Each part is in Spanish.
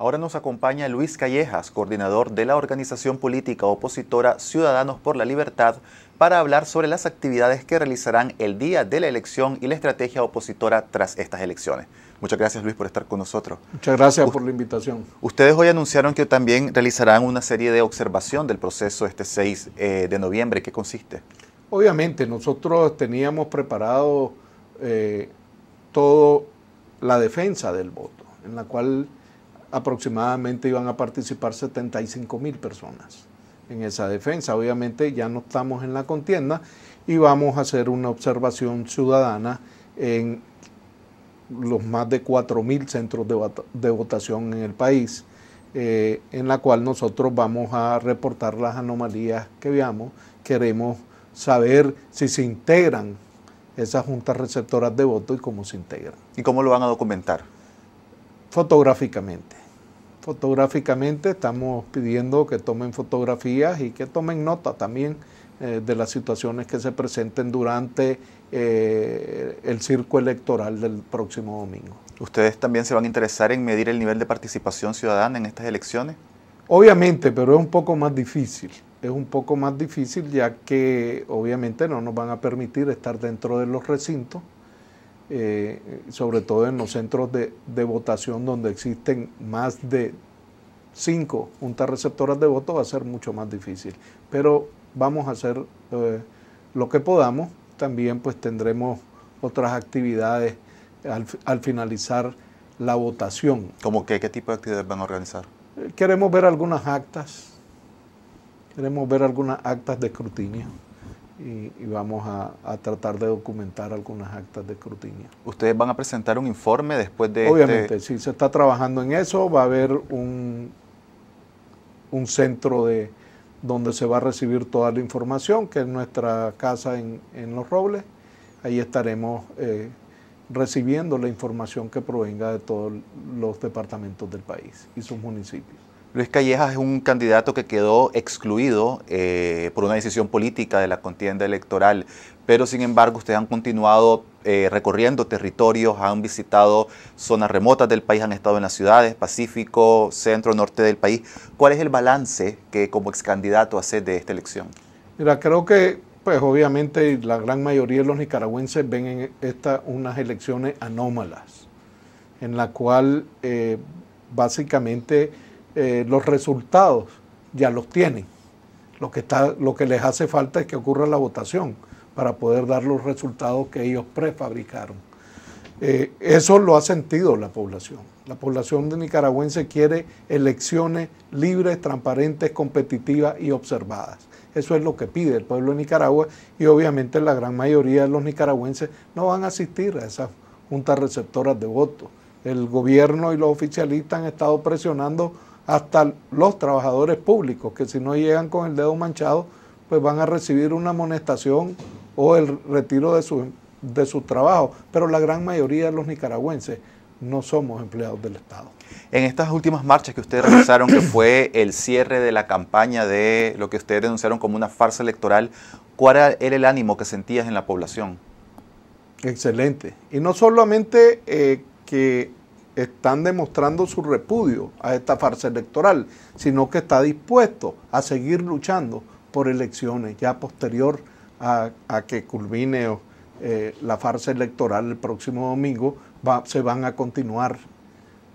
Ahora nos acompaña Luis Callejas, coordinador de la organización política opositora Ciudadanos por la Libertad, para hablar sobre las actividades que realizarán el día de la elección y la estrategia opositora tras estas elecciones. Muchas gracias Luis por estar con nosotros. Muchas gracias por la invitación. Ustedes hoy anunciaron que también realizarán una serie de observación del proceso este 6 eh, de noviembre. ¿Qué consiste? Obviamente, nosotros teníamos preparado eh, toda la defensa del voto, en la cual aproximadamente iban a participar 75 mil personas en esa defensa. Obviamente ya no estamos en la contienda y vamos a hacer una observación ciudadana en los más de 4.000 centros de, votación en el país, eh, en la cual nosotros vamos a reportar las anomalías que veamos. Queremos saber si se integran esas juntas receptoras de voto y cómo se integran. ¿Y cómo lo van a documentar? Fotográficamente fotográficamente. Estamos pidiendo que tomen fotografías y que tomen nota también eh, de las situaciones que se presenten durante eh, el circo electoral del próximo domingo. ¿Ustedes también se van a interesar en medir el nivel de participación ciudadana en estas elecciones? Obviamente, pero es un poco más difícil. Es un poco más difícil ya que obviamente no nos van a permitir estar dentro de los recintos eh, sobre todo en los centros de, votación donde existen más de cinco juntas receptoras de voto, va a ser mucho más difícil. Pero vamos a hacer eh, lo que podamos. También pues tendremos otras actividades al, finalizar la votación. ¿Cómo qué, qué tipo de actividades van a organizar? Eh, queremos ver algunas actas, queremos ver algunas actas de escrutinio y, vamos a, tratar de documentar algunas actas de escrutinio. ¿Ustedes van a presentar un informe después de...? Obviamente, este si se está trabajando en eso, va a haber un, un centro de donde se va a recibir toda la información, que es nuestra casa en, Los Robles. Ahí estaremos eh, recibiendo la información que provenga de todos los departamentos del país y sus municipios. Luis Callejas es un candidato que quedó excluido eh, por una decisión política de la contienda electoral, pero sin embargo ustedes han continuado eh, recorriendo territorios, han visitado zonas remotas del país, han estado en las ciudades, Pacífico, centro, norte del país. ¿Cuál es el balance que como ex candidato hace de esta elección? Mira, creo que pues obviamente la gran mayoría de los nicaragüenses ven en estas unas elecciones anómalas, en la cual eh, básicamente eh, los resultados ya los tienen. Lo que, está, lo que les hace falta es que ocurra la votación para poder dar los resultados que ellos prefabricaron. Eh, eso lo ha sentido la población. La población de nicaragüense quiere elecciones libres, transparentes, competitivas y observadas. Eso es lo que pide el pueblo de Nicaragua y obviamente la gran mayoría de los nicaragüenses no van a asistir a esas juntas receptoras de votos. El gobierno y los oficialistas han estado presionando hasta los trabajadores públicos, que si no llegan con el dedo manchado, pues van a recibir una amonestación o el retiro de su, de su trabajo. Pero la gran mayoría de los nicaragüenses no somos empleados del Estado. En estas últimas marchas que ustedes realizaron, que fue el cierre de la campaña de lo que ustedes denunciaron como una farsa electoral, ¿cuál era el ánimo que sentías en la población? Excelente. Y no solamente eh, que están demostrando su repudio a esta farsa electoral, sino que está dispuesto a seguir luchando por elecciones ya posterior a, que culmine eh, la farsa electoral el próximo domingo, va, se van a continuar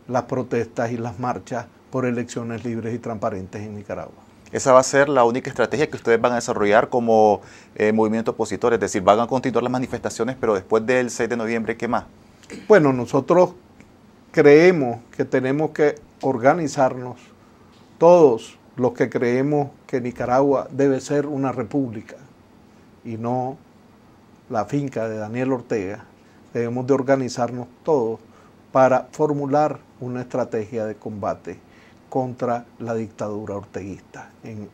las protestas y las marchas por elecciones libres y transparentes en Nicaragua. Esa va a ser la única estrategia que ustedes van a desarrollar como eh, movimiento opositor, es decir, van a continuar las manifestaciones, pero después del 6 de noviembre, ¿qué más? Bueno, nosotros creemos que tenemos que organizarnos todos los que creemos que Nicaragua debe ser una república y no la finca de Daniel Ortega, debemos de organizarnos todos para formular una estrategia de combate contra la dictadura orteguista en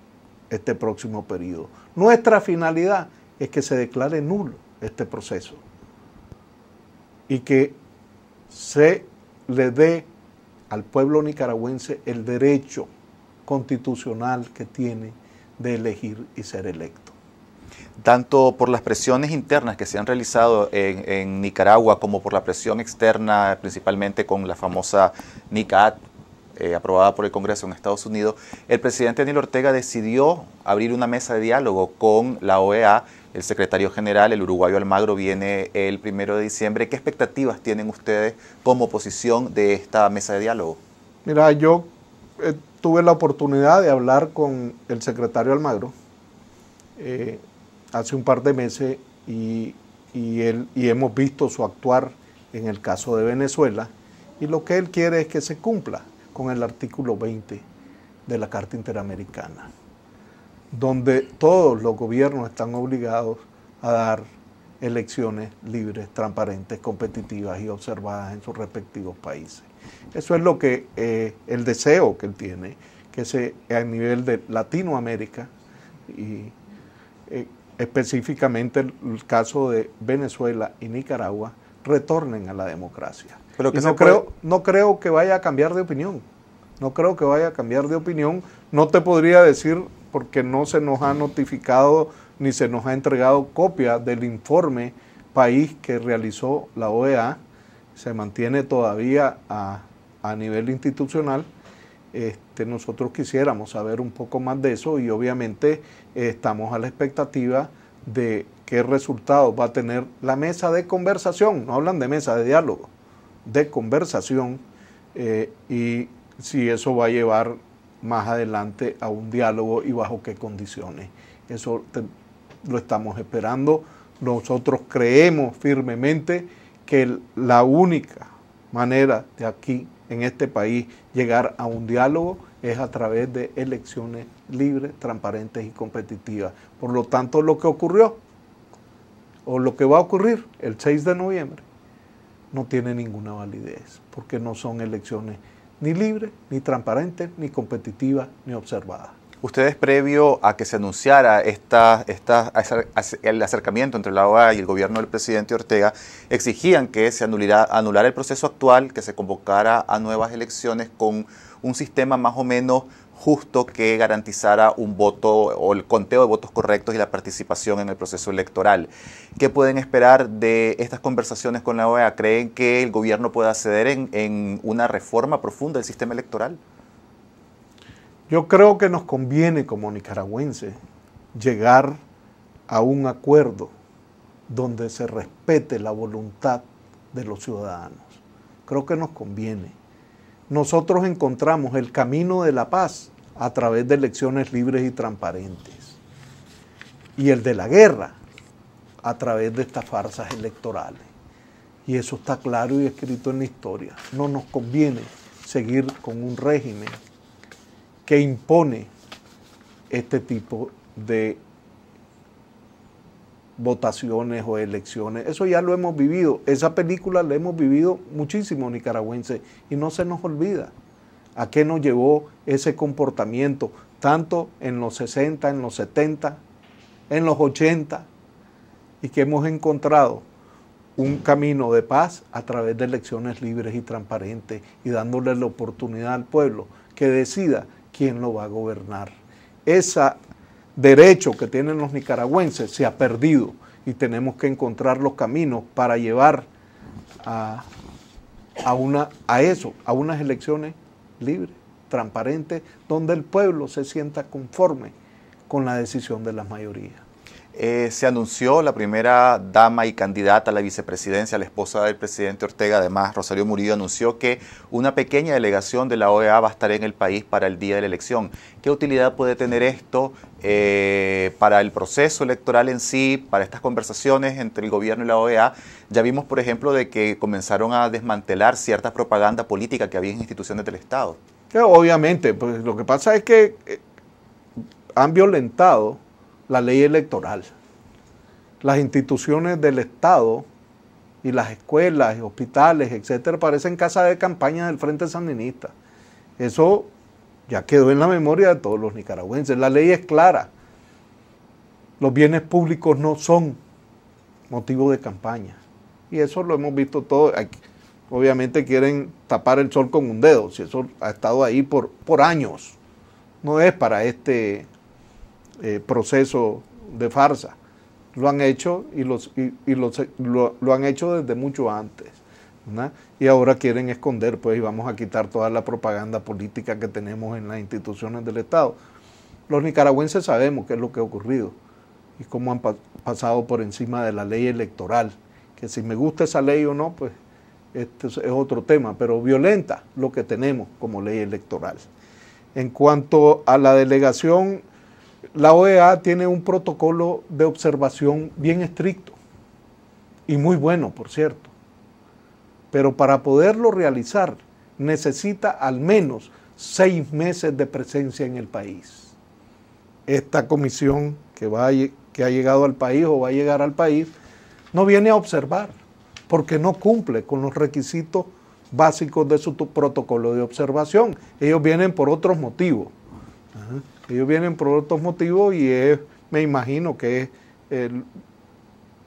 este próximo periodo. Nuestra finalidad es que se declare nulo este proceso y que se le dé al pueblo nicaragüense el derecho constitucional que tiene de elegir y ser electo. Tanto por las presiones internas que se han realizado en, Nicaragua como por la presión externa, principalmente con la famosa NICAT, eh, aprobada por el Congreso en Estados Unidos, el presidente Daniel Ortega decidió abrir una mesa de diálogo con la OEA el secretario general, el uruguayo Almagro, viene el primero de diciembre. ¿Qué expectativas tienen ustedes como oposición de esta mesa de diálogo? Mira, yo eh, tuve la oportunidad de hablar con el secretario Almagro eh, hace un par de meses y, él, y hemos visto su actuar en el caso de Venezuela y lo que él quiere es que se cumpla con el artículo 20 de la Carta Interamericana donde todos los gobiernos están obligados a dar elecciones libres, transparentes, competitivas y observadas en sus respectivos países. Eso es lo que eh, el deseo que él tiene, que se a nivel de Latinoamérica y eh, específicamente el, caso de Venezuela y Nicaragua retornen a la democracia. Pero creo no creo que vaya a cambiar de opinión. No creo que vaya a cambiar de opinión. No te podría decir porque no se nos ha notificado ni se nos ha entregado copia del informe país que realizó la OEA. Se mantiene todavía a, nivel institucional. Este, nosotros quisiéramos saber un poco más de eso y obviamente eh, estamos a la expectativa de qué resultado va a tener la mesa de conversación, no hablan de mesa de diálogo, de conversación, eh, y si eso va a llevar más adelante a un diálogo y bajo qué condiciones. Eso lo estamos esperando. Nosotros creemos firmemente que la única manera de aquí, en este país, llegar a un diálogo es a través de elecciones libres, transparentes y competitivas. Por lo tanto, lo que ocurrió o lo que va a ocurrir el 6 de noviembre no tiene ninguna validez, porque no son elecciones ni libre, ni transparente, ni competitiva, ni observada. Ustedes previo a que se anunciara esta, esta, el acercamiento entre la OEA y el gobierno del presidente Ortega, exigían que se anulara, anulara el proceso actual, que se convocara a nuevas elecciones con un sistema más o menos justo que garantizara un voto o el conteo de votos correctos y la participación en el proceso electoral. ¿Qué pueden esperar de estas conversaciones con la OEA? ¿Creen que el gobierno pueda ceder en, en una reforma profunda del sistema electoral? Yo creo que nos conviene como nicaragüenses llegar a un acuerdo donde se respete la voluntad de los ciudadanos. Creo que nos conviene nosotros encontramos el camino de la paz a través de elecciones libres y transparentes. Y el de la guerra a través de estas farsas electorales. Y eso está claro y escrito en la historia. No nos conviene seguir con un régimen que impone este tipo de votaciones o elecciones. Eso ya lo hemos vivido. Esa película la hemos vivido muchísimo nicaragüense y no se nos olvida a qué nos llevó ese comportamiento, tanto en los 60, en los 70, en los 80, y que hemos encontrado un camino de paz a través de elecciones libres y transparentes y dándole la oportunidad al pueblo que decida quién lo va a gobernar. Esa derecho que tienen los nicaragüenses se ha perdido y tenemos que encontrar los caminos para llevar a, una, a eso, a unas elecciones libres, transparentes, donde el pueblo se sienta conforme con la decisión de las mayorías. Eh, se anunció la primera dama y candidata a la vicepresidencia, la esposa del presidente Ortega, además Rosario Murillo anunció que una pequeña delegación de la OEA va a estar en el país para el día de la elección. ¿Qué utilidad puede tener esto eh, para el proceso electoral en sí, para estas conversaciones entre el gobierno y la OEA? Ya vimos, por ejemplo, de que comenzaron a desmantelar cierta propaganda política que había en instituciones del Estado. Obviamente, pues lo que pasa es que eh, han violentado la ley electoral. Las instituciones del Estado y las escuelas, hospitales, etcétera, parecen casa de campaña del Frente Sandinista. Eso ya quedó en la memoria de todos los nicaragüenses. La ley es clara. Los bienes públicos no son motivo de campaña. Y eso lo hemos visto todo. Obviamente quieren tapar el sol con un dedo, si eso ha estado ahí por, por años. No es para este eh, proceso de farsa. Lo han hecho y, los, y, lo, han hecho desde mucho antes. Y ahora quieren esconder, pues, y vamos a quitar toda la propaganda política que tenemos en las instituciones del Estado. Los nicaragüenses sabemos qué es lo que ha ocurrido y cómo han pasado por encima de la ley electoral. Que si me gusta esa ley o no, pues este es otro tema, pero violenta lo que tenemos como ley electoral. En cuanto a la delegación la OEA tiene un protocolo de observación bien estricto y muy bueno, por cierto. Pero para poderlo realizar necesita al menos seis meses de presencia en el país. Esta comisión que, va que ha llegado al país o va a llegar al país no viene a observar porque no cumple con los requisitos básicos de su protocolo de observación. Ellos vienen por otros motivos. Ellos vienen por otros motivos y me imagino que es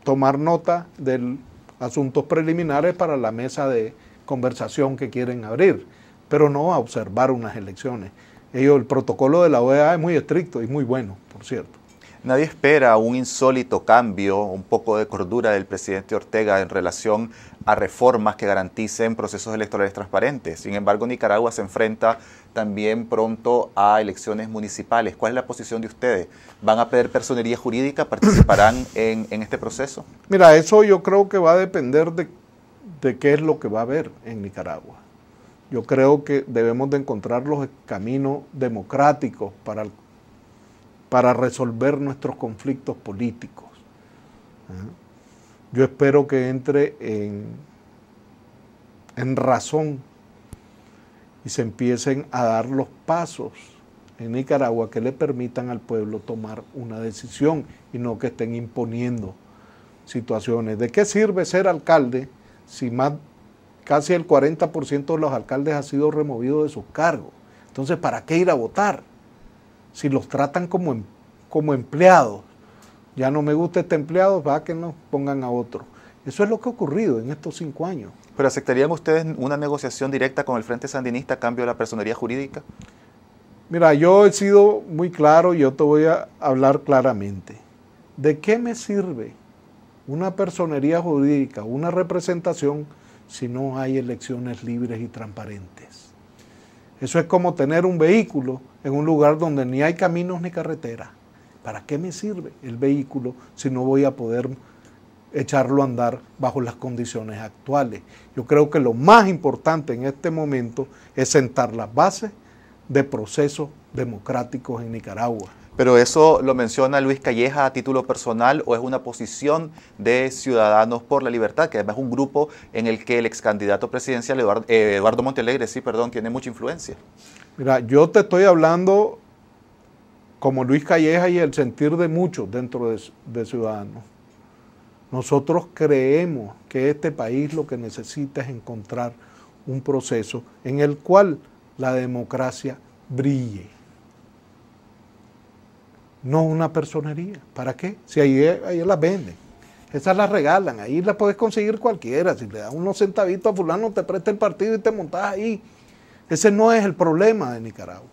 tomar nota de asuntos preliminares para la mesa de conversación que quieren abrir, pero no a observar unas elecciones. el protocolo de la OEA es muy estricto y muy bueno, por cierto. Nadie espera un insólito cambio, un poco de cordura del presidente Ortega en relación a reformas que garanticen procesos electorales transparentes. Sin embargo, Nicaragua se enfrenta también pronto a elecciones municipales. ¿Cuál es la posición de ustedes? ¿Van a pedir personería jurídica? ¿Participarán en, este proceso? Mira, eso yo creo que va a depender de, de qué es lo que va a haber en Nicaragua. Yo creo que debemos de encontrar los caminos democráticos para para resolver nuestros conflictos políticos. Yo espero que entre en, en razón y se empiecen a dar los pasos en Nicaragua que le permitan al pueblo tomar una decisión y no que estén imponiendo situaciones. ¿De qué sirve ser alcalde si más casi el 40% de los alcaldes ha sido removido de sus cargos? Entonces, ¿para qué ir a votar? si los tratan em, como, empleados. Ya no me gusta este empleado, va que nos pongan a otro. Eso es lo que ha ocurrido en estos cinco años. ¿Pero aceptarían ustedes una negociación directa con el Frente Sandinista a cambio de la personería jurídica? Mira, yo he sido muy claro y yo te voy a hablar claramente. ¿De qué me sirve una personería jurídica, una representación, si no hay elecciones libres y transparentes? Eso es como tener un vehículo en un lugar donde ni hay caminos ni carretera. ¿Para qué me sirve el vehículo si no voy a poder echarlo a andar bajo las condiciones actuales? Yo creo que lo más importante en este momento es sentar las bases de procesos democráticos en Nicaragua. Pero eso lo menciona Luis Calleja a título personal o es una posición de Ciudadanos por la Libertad, que además es un grupo en el que el ex candidato presidencial eh, Eduardo, montelegre sí, perdón, tiene mucha influencia. Mira, yo te estoy hablando como Luis Calleja y el sentir de muchos dentro de Ciudadanos. Nosotros creemos que este país lo que necesita es encontrar un proceso en el cual la democracia brille no una personería. ¿Para qué? Si ahí, ahí las venden. Esas las regalan, ahí las puedes conseguir cualquiera. Si le das unos centavitos a fulano, te presta el partido y te montas ahí. Ese no es el problema de Nicaragua.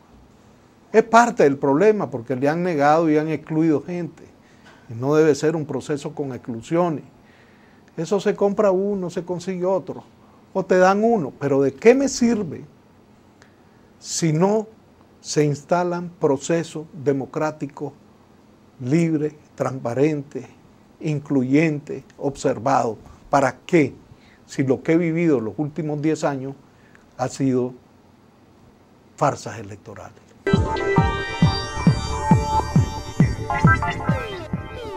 Es parte del problema porque le han negado y han excluido gente. no debe ser un proceso con exclusiones. Eso se compra uno, se consigue otro. O te dan uno. Pero ¿de qué me sirve si no se instalan procesos democráticos libres, transparentes, incluyentes, observados. ¿Para qué? Si lo que he vivido los últimos 10 años ha sido farsas electorales.